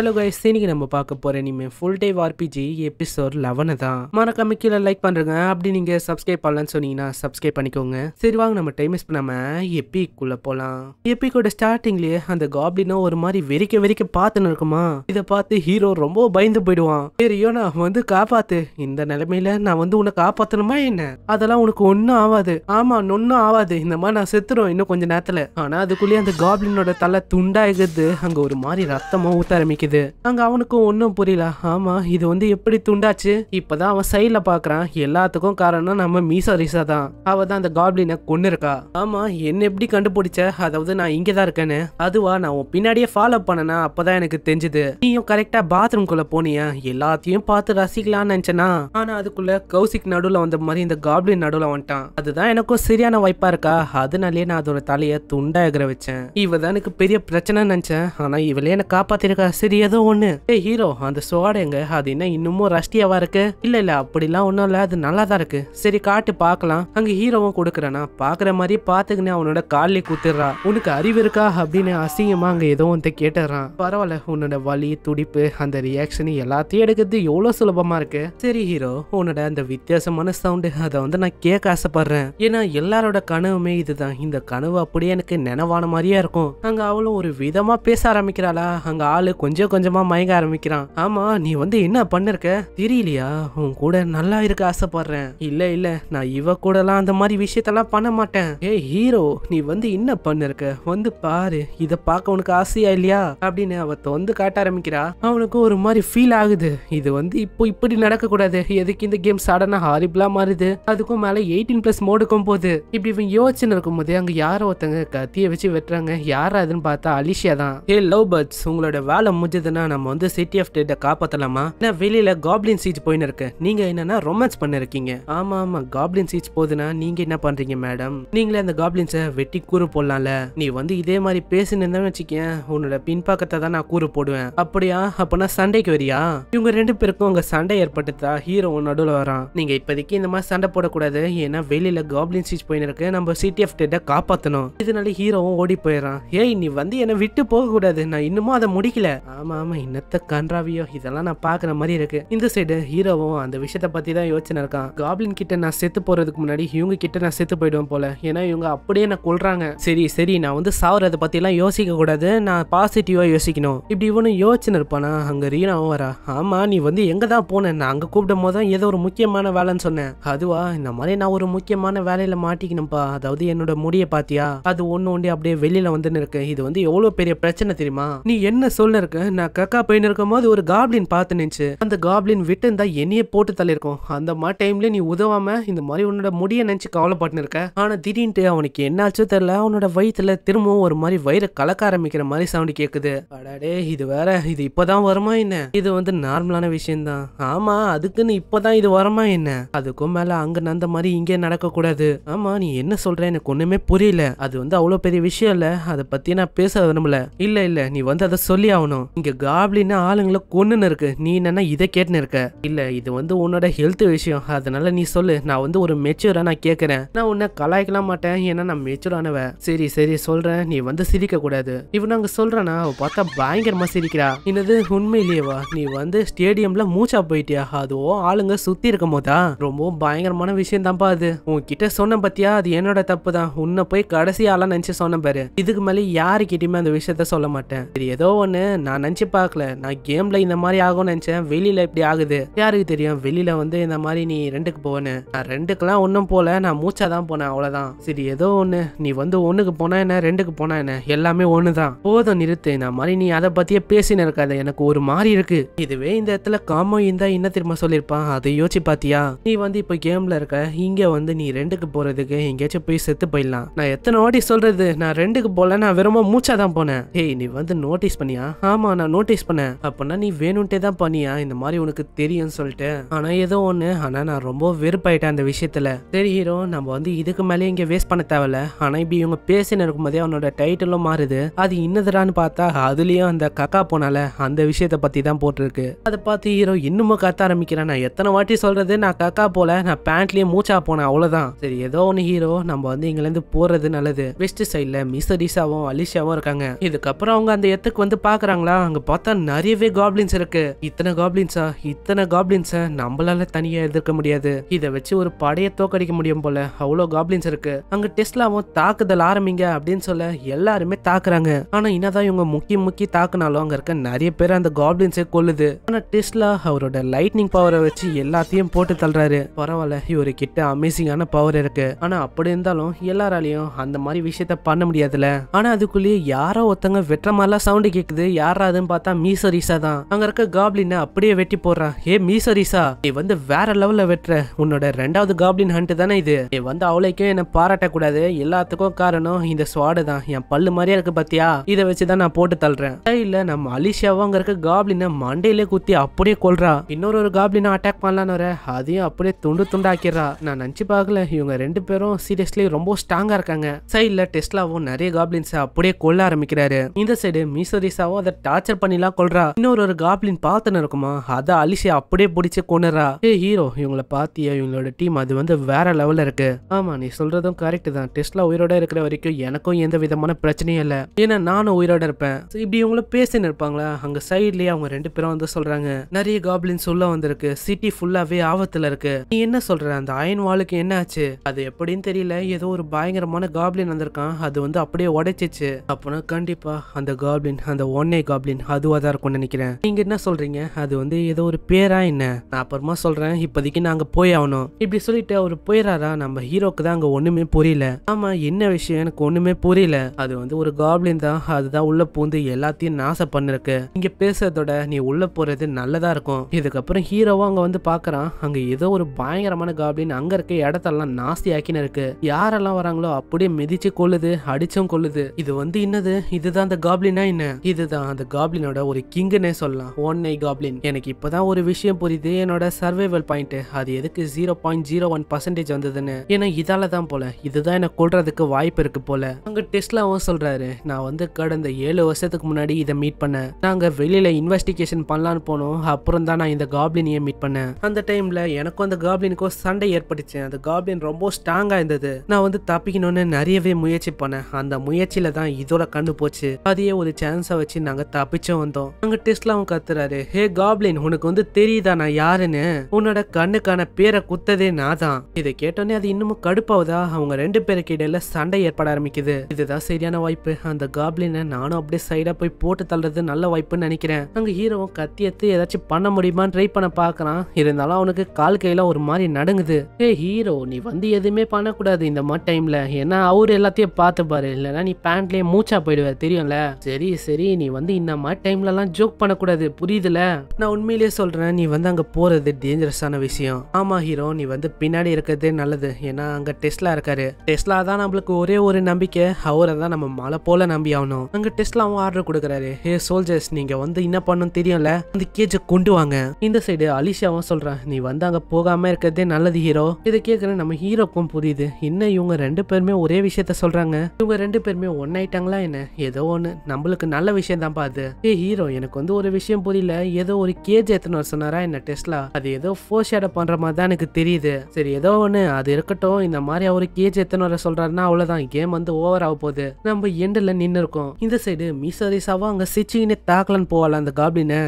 hello guys இன்னைக்கு நம்ம பார்க்க போற இனிமே full day RPG episode eleven தான் மறக்காம கீழே லைக் பண்றேங்க அப்படி நீங்க சப்ஸ்கிரைப் பண்ணலன்னு சொன்னீங்கன்னா சப்ஸ்கிரைப் பண்ணிக்கோங்க சரி வாங்க நம்ம டைம் மிஸ் பண்ணாம எப்பிக்குள்ள போலாம் எப்பிக்கோட ஸ்டார்டிங்லயே அந்த காப்ளினும் ஒரு மாதிரி வெறிக்க வெறிக்க பார்த்துன்னு இருக்குமா இதை பார்த்து ஹீரோ ரொம்ப பயந்து போயிடுவான் சரியோ நான் வந்து காப்பாத்து இந்த நிலைமையில நான் வந்து உன்னை காப்பாத்தணுமா என்ன அதெல்லாம் உனக்கு ஒன்னும் ஆகாது ஆமா ஒன்னும் ஆகாது இந்த மாதிரி நான் செத்துறோம் இன்னும் கொஞ்ச நேரத்துல ஆனா அதுக்குள்ளேயே அந்த காப்ளினோட தலை துண்டாகிறது அங்க ஒரு மாதிரி ரத்தமா ஊத்த ஆரம்பிக்குது தெரியுது அங்க அவனுக்கும் ஒன்றும் புரியல ஆமா இது வந்து எப்படி துண்டாச்சு இப்பதான் அவன் சைட்ல பாக்குறான் எல்லாத்துக்கும் காரணம் நம்ம மீசா ரிசா தான் அவ தான் அந்த காப்ளினை கொண்டு இருக்கா ஆமா என்ன எப்படி கண்டுபிடிச்ச அதாவது நான் இங்கதான் இருக்கேன்னு அதுவா நான் உன் பின்னாடியே ஃபாலோ பண்ணனா அப்பதான் எனக்கு தெரிஞ்சது நீயும் கரெக்டா பாத்ரூம் குள்ள போனியா எல்லாத்தையும் பார்த்து ரசிக்கலாம்னு நினைச்சனா ஆனா அதுக்குள்ள கௌசிக் நடுவுல வந்த மாதிரி இந்த காப்ளின் நடுவுல வந்துட்டான் அதுதான் எனக்கும் சரியான வாய்ப்பா இருக்கா அதனாலயே நான் அதோட தலையை துண்டாகிற வச்சேன் இவதான் தான் எனக்கு பெரிய பிரச்சனை நினைச்சேன் ஆனா இவளே என்ன காப்பாத்திருக்கா சரி சரி ஏதோ ஒன்று ஏ ஹீரோ அந்த ஸ்வாட் எங்க அது என்ன இன்னமும் ரஷ்டியாவா இருக்கு இல்ல இல்ல அப்படிலாம் ஒன்றும் இல்லை அது நல்லா தான் இருக்கு சரி காட்டு பார்க்கலாம் அங்க ஹீரோவும் கொடுக்குறானா பாக்குற மாதிரி பாத்துக்கினே அவனோட காலில் குத்துடுறா உனக்கு அறிவு இருக்கா அப்படின்னு அசிங்கமா அங்க ஏதோ ஒன்று கேட்டுறான் பரவாயில்ல உன்னோட வலி துடிப்பு அந்த ரியாக்ஷன் எல்லாத்தையும் எடுக்கிறது எவ்வளவு சுலபமா இருக்கு சரி ஹீரோ உன்னோட அந்த வித்தியாசமான சவுண்டு அதை வந்து நான் கேட்க ஆசைப்படுறேன் ஏன்னா எல்லாரோட கனவுமே இதுதான் இந்த கனவு அப்படியே எனக்கு நினைவான மாதிரியா இருக்கும் அங்க அவளும் ஒரு விதமா பேச ஆரம்பிக்கிறாளா அங்க ஆளு கொஞ்சம் கொஞ்சம் கொஞ்சமா மயங்க ஆரம்பிக்கிறான் ஆமா நீ வந்து என்ன பண்ணிருக்க தெரியலையா உன் கூட நல்லா இருக்க ஆசைப்படுறேன் இல்ல இல்ல நான் இவ கூடலாம் அந்த மாதிரி விஷயத்தெல்லாம் பண்ண மாட்டேன் ஏ ஹீரோ நீ வந்து என்ன பண்ணிருக்க வந்து பாரு இத பார்க்க உனக்கு ஆசையா இல்லையா அப்படின்னு அவ தொந்து காட்ட ஆரம்பிக்கிறா அவனுக்கு ஒரு மாதிரி ஃபீல் ஆகுது இது வந்து இப்போ இப்படி நடக்க கூடாது எதுக்கு இந்த கேம் சடனா ஹாரிபிளா மாறுது அதுக்கும் மேல எயிட்டீன் பிளஸ் மோடுக்கும் போகுது இப்படி இவன் யோசனை இருக்கும் போதே அங்க யாரோ ஒருத்தங்க கத்திய வச்சு வெட்டுறாங்க யாரா அதுன்னு பார்த்தா அலிஷியா தான் ஏ லவ் பர்ட்ஸ் உங்களோட வேலை முடிஞ்சதுன்னா நம்ம வந்து சிட்டி ஆஃப் டெட்டை காப்பாற்றலாமா ஏன்னா வெளியில் காப்ளின் சீச் போயின்னு இருக்கு நீங்கள் என்னன்னா ரொமான்ஸ் பண்ணிருக்கீங்க ஆமா ஆமா காப்ளின் சீச் போகுதுன்னா நீங்கள் என்ன பண்ணுறீங்க மேடம் நீங்களே அந்த காப்ளின்ஸை வெட்டி கூறு போடலாம்ல நீ வந்து இதே மாதிரி பேசினிருந்தேன்னு வச்சுக்க உன்னோட பின்பக்கத்தை தான் நான் கூறு போடுவேன் அப்படியா அப்பனா சண்டைக்கு வரியா இவங்க ரெண்டு பேருக்கும் உங்கள் சண்டை ஏற்பட்டுதா ஹீரோ நடுவில் வரான் நீங்கள் இப்போதைக்கு இந்த மாதிரி சண்டை போடக்கூடாது ஏன்னா வெளியில் காப்ளின் சீச் போயின்னு இருக்கு நம்ம சிட்டி ஆஃப் டெட்டை காப்பாற்றணும் இதனால ஹீரோவும் ஓடி போயிடறான் ஏய் நீ வந்து என்னை விட்டு போகக்கூடாது நான் இன்னமும் அதை முடிக்கல ஆமாம் ஆமாம் இன்னத்த கன்றாவியோ இதெல்லாம் நான் பார்க்குற மாதிரி இருக்கு இந்த சைடு ஹீரோவும் அந்த விஷயத்த பற்றி தான் யோசனை இருக்கான் காப்ளின் கிட்ட நான் செத்து போகிறதுக்கு முன்னாடி இவங்க கிட்ட நான் செத்து போயிடுவேன் போல ஏன்னா இவங்க அப்படியே நான் கொள்றாங்க சரி சரி நான் வந்து சாவறத பற்றிலாம் யோசிக்க கூடாது நான் பாசிட்டிவாக யோசிக்கணும் இப்படி இவனும் யோசனை இருப்பானா அங்கே ரீனாவும் வரா ஆமாம் நீ வந்து எங்கே தான் போன நான் அங்கே கூப்பிடும் போது தான் ஏதோ ஒரு முக்கியமான வேலைன்னு சொன்னேன் அதுவா இந்த மாதிரி நான் ஒரு முக்கியமான வேலையில் மாட்டிக்கணும்ப்பா அதாவது என்னோட முடியை பார்த்தியா அது ஒன்று ஒண்டி அப்படியே வெளியில் வந்துன்னு இருக்கு இது வந்து எவ்வளோ பெரிய பிரச்சனை தெரியுமா நீ என்ன சொல்ல இருக்க நான் கக்கா போயின்னு இருக்கும் போது ஒரு காப்ளின் பார்த்து நின்று அந்த காப்ளின் விட்டு இருந்தா என்னையே போட்டு தள்ளிருக்கும் அந்த மாதிரி டைம்ல நீ உதவாம இந்த மாதிரி உன்னோட முடிய நினைச்சு கவலைப்பட்டு இருக்க ஆனா திடீர்னு அவனுக்கு என்னாச்சோ தெரியல அவனோட வயிற்றுல திரும்பவும் ஒரு மாதிரி வயிறு கலக்க ஆரம்பிக்கிற மாதிரி சவுண்ட் கேக்குது அடாடே இது வேற இது இப்பதான் வருமா என்ன இது வந்து நார்மலான விஷயம்தான் ஆமா அதுக்குன்னு இப்பதான் இது வருமா என்ன அதுக்கும் மேல அங்க நந்த மாதிரி இங்கே நடக்க கூடாது ஆமா நீ என்ன சொல்ற எனக்கு ஒண்ணுமே புரியல அது வந்து அவ்வளவு பெரிய விஷயம் இல்ல அதை பத்தி நான் பேச விரும்பல இல்ல இல்ல நீ வந்து அதை சொல்லி ஆகணும் இங்கே காப்ளின் ஆளுங்களை கொன்னுன்னு இருக்கு நீ என்னன்னா இதை கேட்டுன்னு இருக்க இல்லை இது வந்து உன்னோட ஹெல்த் விஷயம் அதனால நீ சொல்லு நான் வந்து ஒரு மெச்சூராக நான் கேட்குறேன் நான் உன்னை கலாய்க்கலாம் மாட்டேன் ஏன்னா நான் மெச்சூரானவ சரி சரி சொல்கிறேன் நீ வந்து சிரிக்க கூடாது இவன் அங்க சொல்றனா அவ பார்த்தா பயங்கரமாக சிரிக்கிறா என்னது உண்மையிலேயேவா நீ வந்து ஸ்டேடியம்ல மூச்சா போயிட்டியா அதுவோ ஆளுங்க சுற்றி இருக்கும் போதா ரொம்ப பயங்கரமான விஷயம் தான்ப்பா அது உன்கிட்ட சொன்ன பத்தியா அது என்னோட தப்பு தான் உன்னை போய் கடைசி ஆளாக நினச்சி சொன்ன பாரு இதுக்கு மேலே யாருக்கிட்டயுமே அந்த விஷயத்த சொல்ல மாட்டேன் இது ஏதோ ஒன்று நான் நினச்சி பார்க்கல நான் கேமில் இந்த மாதிரி ஆகும்னு நினச்சேன் வெளியில் இப்படி ஆகுது யாருக்கு தெரியும் வெளியில் வந்து இந்த மாதிரி நீ ரெண்டுக்கு போவேன்னு நான் ரெண்டுக்கெல்லாம் ஒன்றும் போகல நான் மூச்சா தான் போனேன் அவ்வளோதான் சரி ஏதோ ஒன்று நீ வந்து ஒன்றுக்கு போனால் என்ன ரெண்டுக்கு போனால் என்ன எல்லாமே ஒன்று தான் போதும் நிறுத்து இந்த மாதிரி நீ அதை பற்றியே பேசின இருக்காது எனக்கு ஒரு மாதிரி இருக்கு இதுவே இந்த இடத்துல காமோ இருந்தால் என்ன திரும்ப சொல்லியிருப்பான் அதை யோசிச்சு பார்த்தியா நீ வந்து இப்போ கேமில் இருக்க இங்கே வந்து நீ ரெண்டுக்கு போகிறதுக்கு எங்கேயாச்சும் போய் செத்து போயிடலாம் நான் எத்தனை வாட்டி சொல்கிறது நான் ரெண்டுக்கு போகல நான் வெறும் மூச்சா தான் போனேன் ஏய் நீ வந்து நோட்டீஸ் பண்ணியா ஆமாம் நான் நோட்டீஸ் பண்ணேன் அப்படின்னா நீ வேணும்ட்டே தான் பண்ணியா இந்த மாதிரி உனக்கு தெரியும்னு சொல்லிட்டு ஆனா ஏதோ ஒண்ணு ஆனா நான் ரொம்ப வெறுப்பாயிட்டேன் அந்த விஷயத்துல சரி ஹீரோ நம்ம வந்து இதுக்கு மேலே இங்க வேஸ்ட் பண்ண தேவையில்ல ஆனா இப்படி இவங்க பேசின போதே அவனோட டைட்டிலும் மாறுது அது இன்னதுடான்னு பார்த்தா அதுலயும் அந்த கக்கா போனால அந்த விஷயத்த பத்தி தான் போட்டிருக்கு அதை பார்த்து ஹீரோ இன்னமும் கத்த ஆரம்பிக்கிறேன் நான் எத்தனை வாட்டி சொல்றது நான் கக்கா போல நான் பேண்ட்லயே மூச்சா போனேன் அவ்வளவுதான் சரி ஏதோ ஒன்று ஹீரோ நம்ம வந்து இருந்து போறது நல்லது வெஸ்ட் சைட்ல மிசரிசாவும் அலிஷாவும் இருக்காங்க இதுக்கப்புறம் அவங்க அந்த இடத்துக்கு வந்து பாக்குறாங்களா அங்க பார்த்தா நிறையவே காப்ளின்ஸ் இருக்கு இத்தனை காப்ளின்ஸா இத்தனை காப்ளின்ஸ நம்மளால தனியா எதிர்க்க முடியாது இதை வச்சு ஒரு படையை தோக்கடிக்க முடியும் போல அவ்வளோ காப்ளின்ஸ் இருக்கு அங்க டெஸ்லாவும் தாக்குதல் ஆரம்பிங்க அப்படின்னு சொல்ல எல்லாருமே தாக்குறாங்க ஆனா என்னதான் இவங்க முக்கி முக்கி தாக்குனாலும் அங்க இருக்க நிறைய பேர் அந்த காப்ளின்ஸே கொல்லுது ஆனா டெஸ்லா அவரோட லைட்னிங் பவரை வச்சு எல்லாத்தையும் போட்டு தள்ளுறாரு பரவாயில்ல இவரு கிட்ட அமேசிங்கான பவர் இருக்கு ஆனா அப்படி இருந்தாலும் எல்லாராலையும் அந்த மாதிரி விஷயத்த பண்ண முடியாதுல ஆனா அதுக்குள்ளேயே யாரோ ஒருத்தங்க வெட்டுற மாதிரிலாம் சவுண்டு கேக்குது யாரா யாருன்னு பார்த்தா மீசரிசா தான் அங்க இருக்க காப்ளினை அப்படியே வெட்டி போடுறான் ஏ மீசரிசா நீ வந்து வேற லெவல்ல வெட்டுற உன்னோட ரெண்டாவது காப்ளின் ஹண்ட் தானே இது நீ வந்து அவளைக்கும் என்ன பாராட்டக்கூடாது எல்லாத்துக்கும் காரணம் இந்த சுவாடு தான் என் பல்லு மாதிரியா இருக்கு பாத்தியா இதை வச்சுதான் நான் போட்டு தள்ளுறேன் இல்ல நம்ம அலிஷாவும் அங்க இருக்க காப்ளினை மண்டையிலே குத்தி அப்படியே கொள்றா இன்னொரு ஒரு காப்ளினை அட்டாக் பண்ணலான்னு வர அதையும் அப்படியே துண்டு துண்டாக்கிறா நான் நினச்சி பார்க்கல இவங்க ரெண்டு பேரும் சீரியஸ்லி ரொம்ப ஸ்ட்ராங்கா இருக்காங்க சைட்ல டெஸ்லாவும் நிறைய காப்ளின்ஸை அப்படியே கொல்ல ஆரம்பிக்கிறாரு இந்த சைடு மீசரிசாவும் அதை டார்ச்சர் பண்ணிலாம் கொள்றா இன்னொரு ஒரு காப்ளின் பாத்தன இருக்குமா அதை அலிசி அப்படியே பிடிச்சி கொண்டுறா ஏ ஹீரோ இவங்கள பாத்தியா இவங்களோட டீம் அது வந்து வேற லெவல்ல இருக்கு ஆமா நீ சொல்றதும் கரெக்ட் தான் டெஸ்ட்ல உயிரோட இருக்கிற வரைக்கும் எனக்கும் எந்த விதமான பிரச்சனையும் இல்லை ஏன்னா நானும் உயிரோட இருப்பேன் இப்படி இவங்கள பேசின்னு இருப்பாங்களா அங்க சைட்லயே அவங்க ரெண்டு பேரும் வந்து சொல்றாங்க நிறைய காப்ளின்ஸ் உள்ள வந்திருக்கு சிட்டி ஃபுல்லாவே ஆபத்துல இருக்கு நீ என்ன சொல்ற அந்த அயன் வாளுக்கு என்ன ஆச்சு அது எப்படின்னு தெரியல ஏதோ ஒரு பயங்கரமான காப்ளின் வந்திருக்கான் அது வந்து அப்படியே உடைச்சிச்சு அப்பனா கண்டிப்பா அந்த காப்ளின் அந்த ஒன்னே காப்ளின் அப்படின்னு அதுவாக தான் இருக்கும்னு நினைக்கிறேன் நீங்க என்ன சொல்றீங்க அது வந்து ஏதோ ஒரு பேரா என்ன நான் அப்புறமா சொல்றேன் இப்போதைக்கு நாங்க போய் ஆகணும் இப்படி சொல்லிட்டு அவர் போயிடறாரா நம்ம ஹீரோக்கு தான் அங்க ஒண்ணுமே புரியல ஆமா என்ன விஷயம் எனக்கு ஒண்ணுமே புரியல அது வந்து ஒரு காப்ளின் தான் அதுதான் உள்ள பூந்து எல்லாத்தையும் நாச பண்ணிருக்கு இங்க பேசுறதோட நீ உள்ளே போறது நல்லதா இருக்கும் இதுக்கப்புறம் ஹீரோவும் அங்க வந்து பாக்குறான் அங்க ஏதோ ஒரு பயங்கரமான காப்ளின் அங்கே இருக்க இடத்தெல்லாம் நாஸ்தியாக்கின்னு இருக்கு யாரெல்லாம் வராங்களோ அப்படியே மிதிச்சு கொள்ளுது அடிச்சும் கொள்ளுது இது வந்து என்னது இதுதான் அந்த காப்ளினா என்ன இதுதான் அந்த காப்ளினோட ஒரு கிங்குன்னே சொல்லலாம் ஒன் ஐ காப்ளின் எனக்கு இப்போதான் ஒரு விஷயம் புரியுது என்னோட சர்வைவல் பாயிண்ட் அது எதுக்கு zero point zero one percentage வந்ததுன்னு ஏன்னா இதால தான் போல இதுதான் என்ன கொள்றதுக்கு வாய்ப்பு இருக்கு போல அங்க டெஸ்ட்லாவும் சொல்றாரு நான் வந்து கடந்த ஏழு வருஷத்துக்கு முன்னாடி இதை மீட் பண்ணேன் நாங்க வெளியில இன்வெஸ்டிகேஷன் பண்ணலான்னு போனோம் அப்புறம் தான் நான் இந்த காப்ளினியை மீட் பண்ணேன் அந்த டைம்ல எனக்கும் அந்த காப்ளினுக்கும் சண்டை ஏற்பட்டுச்சு அந்த காப்ளின் ரொம்ப ஸ்ட்ராங்கா இருந்தது நான் வந்து தப்பிக்கணும்னு நிறையவே முயற்சி பண்ணேன் அந்த முயற்சியில தான் இதோட கண்டு போச்சு அதையே ஒரு சான்ஸை வச்சு நாங்க தப்பு தப்பிச்சு வந்தோம் அங்க டெஸ்லாவும் கத்துறாரு ஹே காப்ளின் உனக்கு வந்து தெரியுதா நான் யாருன்னு உன்னோட கண்ணுக்கான பேரை குத்ததே நான் தான் இதை கேட்டோன்னே அது இன்னமும் கடுப்பாவதா அவங்க ரெண்டு பேருக்கு இடையில சண்டை ஏற்பட ஆரம்பிக்குது இதுதான் சரியான வாய்ப்பு அந்த காப்ளினை நானும் அப்படியே சைடா போய் போட்டு தள்ளுறது நல்ல வாய்ப்புன்னு நினைக்கிறேன் அங்க ஹீரோவும் கத்தி எடுத்து ஏதாச்சும் பண்ண முடியுமான்னு ட்ரை பண்ண பாக்குறான் இருந்தாலும் அவனுக்கு கால் கையில ஒரு மாதிரி நடங்குது ஹே ஹீரோ நீ வந்து எதுவுமே பண்ணக்கூடாது இந்த மாதிரி டைம்ல ஏன்னா அவரு எல்லாத்தையும் பார்த்து பாரு இல்லைன்னா நீ பேண்ட்லயே மூச்சா போயிடுவ தெரியும்ல சரி சரி நீ வந்து இந்த மாதிரி டைம்லலாம் ஜோக் பண்ணக்கூடாது புரியுதுல நான் உண்மையிலேயே சொல்கிறேன் நீ வந்து அங்கே போகிறது டேஞ்சரஸான விஷயம் ஆமாம் ஹீரோ நீ வந்து பின்னாடி இருக்கிறதே நல்லது ஏன்னா அங்கே டெஸ்லா இருக்காரு டெஸ்ட்லா தான் நம்மளுக்கு ஒரே ஒரு நம்பிக்கை அவரை தான் நம்ம மழை போல நம்பி ஆகணும் அங்கே டெஸ்லாவும் ஆர்டர் கொடுக்குறாரு ஹே சோல்ஜர்ஸ் நீங்கள் வந்து என்ன பண்ணணும் தெரியும்ல அந்த கேஜை கொண்டு வாங்க இந்த சைடு அலிஷாவும் சொல்கிறான் நீ வந்து அங்கே போகாமல் இருக்கிறதே நல்லது ஹீரோ இதை கேட்குற நம்ம ஹீரோக்கும் புரியுது என்ன இவங்க ரெண்டு பேருமே ஒரே விஷயத்த சொல்கிறாங்க இவங்க ரெண்டு பேருமே ஒன்னாயிட்டாங்களா என்ன ஏதோ ஒன்று நம்மளுக்கு நல்ல விஷயம் தான்ப்பா அது ஏ ஹீரோ எனக்கு வந்து ஒரு விஷயம் புரியல ஏதோ ஒரு கேஜ் எத்தனை சொன்னாரா என்ன டெஸ்ட்லா அது ஏதோ ஃபோர் ஷேடோ பண்ற மாதிரி தான் எனக்கு தெரியுது சரி ஏதோ ஒன்று அது இருக்கட்டும் இந்த மாதிரி அவரு கேஜ் எத்தனை வர சொல்றாருன்னா அவ்வளவுதான் கேம் வந்து ஓவர் ஆக போகுது நம்ம எண்டில் நின்று இருக்கோம் இந்த சைடு மீசரிசாவும் அங்க சிச்சிங்கன்னு தாக்கலன்னு போவாள் அந்த காப்ளினை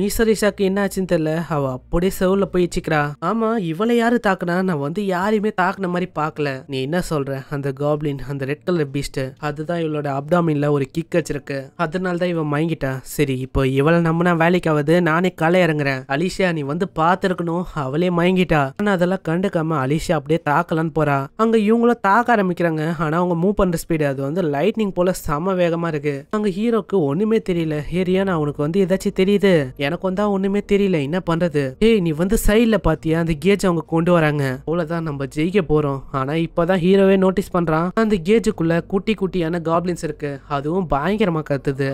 மீசரிசாக்கு என்ன ஆச்சுன்னு தெரியல அவ அப்படியே செவுல போய் வச்சுக்கிறா ஆமா இவளை யாரு தாக்குனா நான் வந்து யாரையுமே தாக்குன மாதிரி பாக்கல நீ என்ன சொல்ற அந்த காப்ளின் அந்த ரெட் கலர் பீஸ்ட் அதுதான் இவளோட அப்டாமின்ல ஒரு கிக் வச்சிருக்கு அதனால தான் இவன் மயங்க வாங்கிட்டேன் சரி இப்போ இவளை நம்பினா வேலைக்கு ஆகுது நானே களை இறங்குறேன் அலிஷா நீ வந்து பாத்துருக்கணும் அவளே மயங்கிட்டா ஆனா அதெல்லாம் கண்டுக்காம அலிஷா அப்படியே தாக்கலான்னு போறா அங்க இவங்களும் தாக்க ஆரம்பிக்கிறாங்க ஆனா அவங்க மூவ் பண்ற ஸ்பீடு அது வந்து லைட்னிங் போல செம வேகமா இருக்கு அங்க ஹீரோக்கு ஒண்ணுமே தெரியல ஹேரியா நான் உனக்கு வந்து ஏதாச்சும் தெரியுது எனக்கு வந்தா ஒண்ணுமே தெரியல என்ன பண்றது ஏய் நீ வந்து சைட்ல பாத்தியா அந்த கேஜ் அவங்க கொண்டு வராங்க அவ்வளவுதான் நம்ம ஜெயிக்க போறோம் ஆனா இப்பதான் ஹீரோவே நோட்டீஸ் பண்றான் அந்த கேஜுக்குள்ள குட்டி குட்டியான காப்ளின்ஸ் இருக்கு அதுவும் பயங்கரமா கத்துது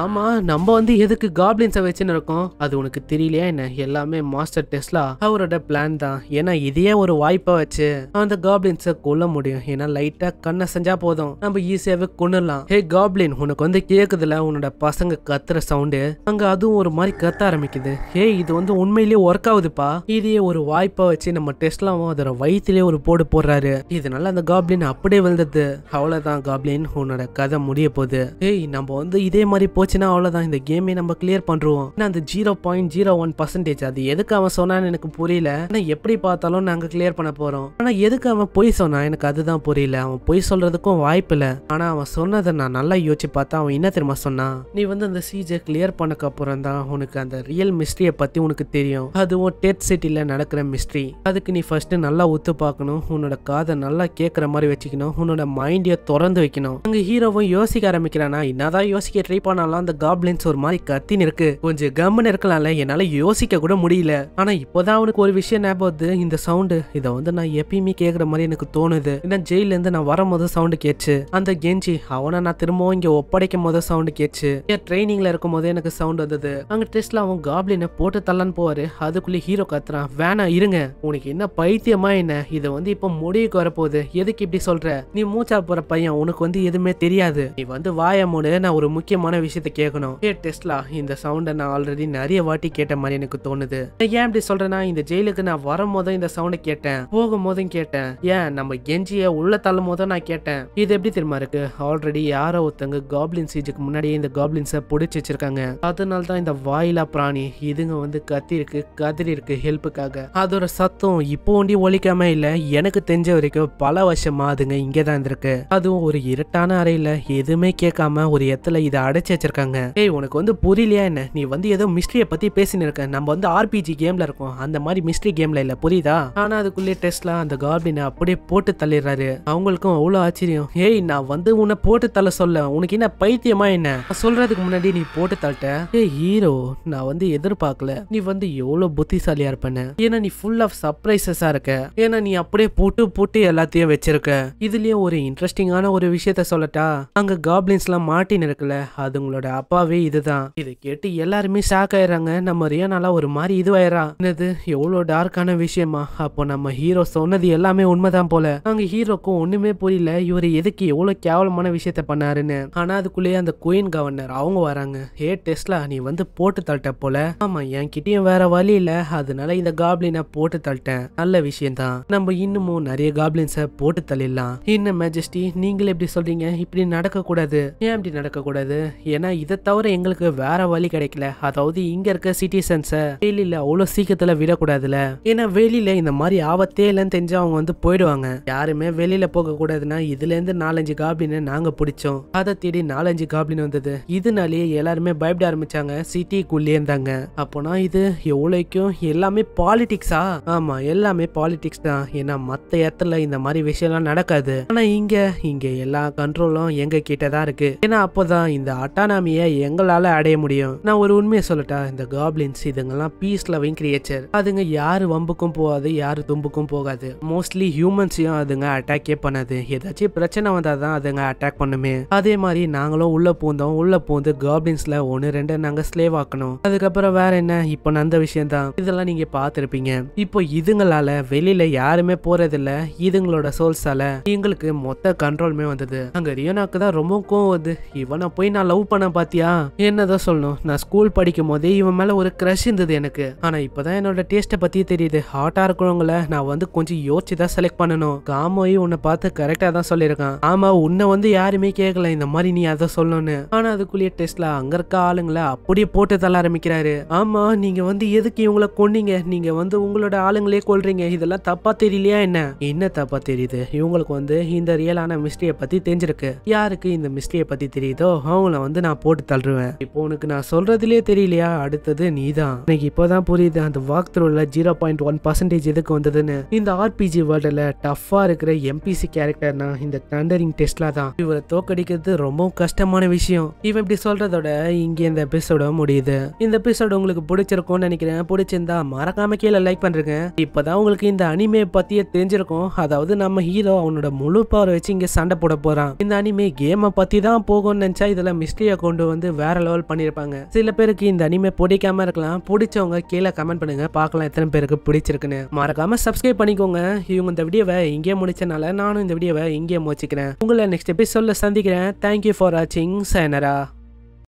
ஆமா நம்ம வந்து எதுக்கு காப்ளின்ஸை வச்சுன்னு இருக்கோம் அது உனக்கு தெரியலையா என்ன எல்லாமே மாஸ்டர் டெஸ்லா அவரோட பிளான் தான் ஏன்னா இதையே ஒரு வாய்ப்பை வச்சு அந்த காப்ளின்ஸ கொல்ல முடியும் ஏன்னா லைட்டா கண்ணை செஞ்சா போதும் நம்ம ஈஸியாவே கொண்டுலாம் ஹே காப்ளின் உனக்கு வந்து கேக்குதுல உன்னோட பசங்க கத்துற சவுண்டு அங்க அதுவும் ஒரு மாதிரி கத்த ஆரம்பிக்குது ஹே இது வந்து உண்மையிலேயே ஒர்க் ஆகுதுப்பா இதையே ஒரு வாய்ப்பை வச்சு நம்ம டெஸ்லாவும் அதோட வயிற்றுலயே ஒரு போடு போடுறாரு இதனால அந்த காப்ளின் அப்படியே விழுந்தது அவ்வளவுதான் காப்ளின் உன்னோட கதை முடிய போகுது ஹேய் நம்ம வந்து இதே மாதிரி போச்சுன்னா அவ்வளோதான் இந்த கேமே நம்ம கிளியர் பண்ணுவோம் ஏன்னா அந்த zero point zero one percentage அது எதுக்கு அவன் சொன்னான்னு எனக்கு புரியல ஆனால் எப்படி பார்த்தாலும் நாங்கள் கிளியர் பண்ண போகிறோம் ஆனால் எதுக்கு அவன் பொய் சொன்னான் எனக்கு அதுதான் புரியல அவன் பொய் சொல்கிறதுக்கும் வாய்ப்பு இல்லை ஆனால் அவன் சொன்னதை நான் நல்லா யோசிச்சு பார்த்தா அவன் என்ன தெரியுமா சொன்னான் நீ வந்து அந்த சீஜை கிளியர் பண்ணக்கு அப்புறம் தான் உனக்கு அந்த ரியல் மிஸ்ட்ரியை பற்றி உனக்கு தெரியும் அதுவும் டெட் சிட்டியில் நடக்கிற மிஸ்ட்ரி அதுக்கு நீ ஃபர்ஸ்ட் நல்லா ஒத்து பார்க்கணும் உன்னோட காதை நல்லா கேட்குற மாதிரி வச்சுக்கணும் உன்னோட மைண்டையை திறந்து வைக்கணும் அங்கே ஹீரோவும் யோசிக்க ஆரம்பிக்கிறானா என்னதான் யோசிக்க ட்ரை பண்ணலாம் அந்த காப்ளின்ஸ் ஒரு மாதிரி கத்தின்னு இருக்கு கொஞ்சம் கம்முன்னு இருக்கலாம்ல என்னால யோசிக்க கூட முடியல ஆனா இப்போதான் அவனுக்கு ஒரு விஷயம் ஞாபகத்து இந்த சவுண்டு இதை வந்து நான் எப்பயுமே கேட்குற மாதிரி எனக்கு தோணுது ஏன்னா ஜெயில இருந்து நான் போது சவுண்டு கேச்சு அந்த கெஞ்சி அவனை நான் திரும்பவும் இங்க ஒப்படைக்கும் போது சவுண்டு கேச்சு ஏன் ட்ரைனிங்ல இருக்கும் போது எனக்கு சவுண்ட் வந்தது அங்க டெஸ்ட்ல அவன் காப்ளின போட்டு தள்ளான்னு போவாரு அதுக்குள்ளே ஹீரோ கத்துறான் வேணா இருங்க உனக்கு என்ன பைத்தியமா என்ன இதை வந்து இப்போ முடிவுக்கு வரப்போகுது எதுக்கு இப்படி சொல்ற நீ மூச்சா போற பையன் உனக்கு வந்து எதுவுமே தெரியாது நீ வந்து வாய மூடு நான் ஒரு முக்கியமான விஷயத்த விஷயத்த கேட்கணும் ஏ டெஸ்ட்லா இந்த சவுண்டை நான் ஆல்ரெடி நிறைய வாட்டி கேட்ட மாதிரி எனக்கு தோணுது ஏன் அப்படி சொல்றேன்னா இந்த ஜெயிலுக்கு நான் வரும்போதும் இந்த சவுண்டை கேட்டேன் போகும்போதும் கேட்டேன் ஏன் நம்ம கெஞ்சிய உள்ள தள்ளும் போதும் நான் கேட்டேன் இது எப்படி தெரியுமா இருக்கு ஆல்ரெடி யாரோ ஒருத்தங்க காப்ளின் சீஜுக்கு முன்னாடியே இந்த காப்ளின்ஸை பிடிச்சி வச்சிருக்காங்க அதனால தான் இந்த வாயிலா பிராணி இதுங்க வந்து கத்தி இருக்கு கதிரி இருக்கு ஹெல்ப்புக்காக அதோட சத்தம் இப்போ ஒண்டி ஒழிக்காம இல்ல எனக்கு தெரிஞ்ச வரைக்கும் பல வருஷமா அதுங்க இங்கே தான் இருந்திருக்கு அதுவும் ஒரு இருட்டான அறையில எதுவுமே கேட்காம ஒரு இடத்துல இதை அடைச்சி வச்சிருக்காங்க ஏய் உனக்கு வந்து புரியலையா என்ன நீ வந்து ஏதோ மிஸ்ட்ரியை பத்தி பேசினு இருக்க நம்ம வந்து ஆர்பிஜி கேம்ல இருக்கோம் அந்த மாதிரி மிஸ்ட்ரி கேம்ல இல்ல புரியுதா ஆனா அதுக்குள்ளே டெஸ்ட்லாம் அந்த கார்பினை அப்படியே போட்டு தள்ளிடுறாரு அவங்களுக்கும் அவ்வளோ ஆச்சரியம் ஏய் நான் வந்து உன்னை போட்டு தள்ள சொல்ல உனக்கு என்ன பைத்தியமா என்ன சொல்றதுக்கு முன்னாடி நீ போட்டு தள்ளிட்ட ஏய் ஹீரோ நான் வந்து எதிர்பார்க்கல நீ வந்து எவ்வளோ புத்திசாலியா இருப்பேன் ஏன்னா நீ ஃபுல் ஆஃப் சர்ப்ரைசஸா இருக்க ஏன்னா நீ அப்படியே போட்டு போட்டு எல்லாத்தையும் வச்சிருக்க இதுலயும் ஒரு இன்ட்ரெஸ்டிங்கான ஒரு விஷயத்த சொல்லட்டா அங்க காப்ளின்ஸ் எல்லாம் மாட்டின்னு இருக்குல்ல அதுங்களோட அவங்களோட அப்பாவே இதுதான் இதை கேட்டு எல்லாருமே ஷாக் ஆயிடுறாங்க நம்ம ரியானால ஒரு மாதிரி இதுவாயிரா என்னது எவ்வளவு டார்க்கான விஷயமா அப்போ நம்ம ஹீரோ சொன்னது எல்லாமே உண்மைதான் போல அங்க ஹீரோக்கும் ஒண்ணுமே புரியல இவர் எதுக்கு எவ்வளவு கேவலமான விஷயத்த பண்ணாருன்னு ஆனா அதுக்குள்ளேயே அந்த குயின் கவர்னர் அவங்க வராங்க ஏ டெஸ்லா நீ வந்து போட்டு தள்ளிட்ட போல ஆமா என் கிட்டயும் வேற வழி இல்ல அதனால இந்த காப்ளினை போட்டு தள்ளிட்டேன் நல்ல விஷயம் தான் நம்ம இன்னமும் நிறைய காப்ளின்ஸ போட்டு தள்ளிடலாம் இன்னும் மேஜஸ்டி நீங்களே எப்படி சொல்றீங்க இப்படி நடக்க கூடாது ஏன் இப்படி நடக்க கூடாது ஏன்னா ஏன்னா இதை தவிர எங்களுக்கு வேற வழி கிடைக்கல அதாவது இங்க இருக்க சிட்டிசன்ஸை வெளியில அவ்வளோ சீக்கிரத்துல விடக்கூடாதுல ஏன்னா வெளியில இந்த மாதிரி ஆபத்தே இல்லைன்னு தெரிஞ்சு அவங்க வந்து போயிடுவாங்க யாருமே வெளியில போக கூடாதுன்னா இதுல இருந்து நாலஞ்சு காப்ளினை நாங்க பிடிச்சோம் அதை தேடி நாலஞ்சு காப்ளின் வந்தது இதனாலேயே எல்லாருமே பயப்பட ஆரம்பிச்சாங்க சிட்டிக்குள்ளே இருந்தாங்க அப்போனா இது எவ்வளோக்கும் எல்லாமே பாலிடிக்ஸா ஆமா எல்லாமே பாலிடிக்ஸ் தான் ஏன்னா மற்ற இடத்துல இந்த மாதிரி விஷயம்லாம் நடக்காது ஆனா இங்க இங்க எல்லா கண்ட்ரோலும் எங்க கிட்டதான் தான் இருக்கு ஏன்னா அப்போதான் இந்த அட்டான எக்கானமியை எங்களால் அடைய முடியும் நான் ஒரு உண்மையை சொல்லட்டா இந்த காப்ளின்ஸ் இதுங்கெல்லாம் பீஸ் லவிங் கிரியேச்சர் அதுங்க யார் வம்புக்கும் போகாது யார் தும்புக்கும் போகாது மோஸ்ட்லி ஹியூமன்ஸையும் அதுங்க அட்டாக்கே பண்ணாது ஏதாச்சும் பிரச்சனை வந்தால் தான் அதுங்க அட்டாக் பண்ணுமே அதே மாதிரி நாங்களும் உள்ளே பூந்தோம் உள்ளே பூந்து காப்ளின்ஸில் ஒன்று ரெண்டு நாங்கள் ஸ்லேவ் ஆக்கணும் அதுக்கப்புறம் வேற என்ன இப்போ நடந்த விஷயம் தான் இதெல்லாம் நீங்கள் பார்த்துருப்பீங்க இப்போ இதுங்களால வெளியில் யாருமே போகிறதில்ல இதுங்களோட சோல்ஸால எங்களுக்கு மொத்த கண்ட்ரோலுமே வந்தது அங்கே ரியோனாக்கு தான் ரொம்ப கோவம் வந்து இவனை போய் நான் லவ் பண்ண பண்ணான் பாத்தியா என்னதான் சொல்லணும் நான் ஸ்கூல் படிக்கும் போதே இவன் மேல ஒரு கிரஷ் இருந்தது எனக்கு ஆனா இப்பதான் என்னோட டேஸ்ட்டை பத்தி தெரியுது ஹாட்டா இருக்கிறவங்கள நான் வந்து கொஞ்சம் யோசிச்சு தான் செலக்ட் பண்ணணும் காமோய் உன்னை பார்த்து கரெக்டா தான் சொல்லியிருக்கான் ஆமா உன்னை வந்து யாருமே கேட்கல இந்த மாதிரி நீ அதை சொல்லணும்னு ஆனா அதுக்குள்ளேயே டெஸ்ட்ல அங்க இருக்க ஆளுங்களை அப்படியே போட்டு தள்ள ஆரம்பிக்கிறாரு ஆமா நீங்க வந்து எதுக்கு இவங்கள கொன்னீங்க நீங்க வந்து உங்களோட ஆளுங்களே கொள்றீங்க இதெல்லாம் தப்பா தெரியலையா என்ன என்ன தப்பா தெரியுது இவங்களுக்கு வந்து இந்த ரியலான மிஸ்ட்ரியை பத்தி தெரிஞ்சிருக்கு யாருக்கு இந்த மிஸ்ட்ரியை பத்தி தெரியுதோ அவங்கள வந்து நான் நான் போட்டு தள்ளுவேன் இப்போ உனக்கு நான் சொல்றதுலேயே தெரியலையா அடுத்தது நீ தான் எனக்கு இப்போதான் புரியுது அந்த வாக் த்ரூல ஜீரோ பாயிண்ட் ஒன் பர்சன்டேஜ் எதுக்கு வந்ததுன்னு இந்த ஆர்பிஜி வேர்ல்டில் டஃப்பாக இருக்கிற எம்பிசி கேரக்டர்னா இந்த தண்டரிங் டெஸ்ட்லா தான் இவரை தோக்கடிக்கிறது ரொம்ப கஷ்டமான விஷயம் இவன் இப்படி சொல்றதோட இங்கே இந்த எபிசோட முடியுது இந்த எபிசோடு உங்களுக்கு பிடிச்சிருக்கும்னு நினைக்கிறேன் பிடிச்சிருந்தா மறக்காம கீழே லைக் பண்றேங்க இப்பதான் உங்களுக்கு இந்த அனிமே பத்தியே தெரிஞ்சிருக்கும் அதாவது நம்ம ஹீரோ அவனோட முழு பவர் வச்சு இங்க சண்டை போட போறான் இந்த அனிமே கேமை பத்தி தான் போகும்னு நினைச்சா இதுல மிஸ்டேக் கொண்டு வந்து வேற லெவல் பண்ணியிருப்பாங்க சில பேருக்கு இந்த அனிமே பிடிக்காம இருக்கலாம் பிடிச்சவங்க கீழே கமெண்ட் பண்ணுங்க பார்க்கலாம் எத்தனை பேருக்கு பிடிச்சிருக்குன்னு மறக்காம சப்ஸ்கிரைப் பண்ணிக்கோங்க இவங்க இந்த வீடியோவை இங்கே முடிச்சனால நானும் இந்த வீடியோவை இங்கே முடிச்சுக்கிறேன் உங்களை நெக்ஸ்ட் எபிசோட்ல சந்திக்கிறேன் தேங்க்யூ ஃபார் வாட்சிங் சேனரா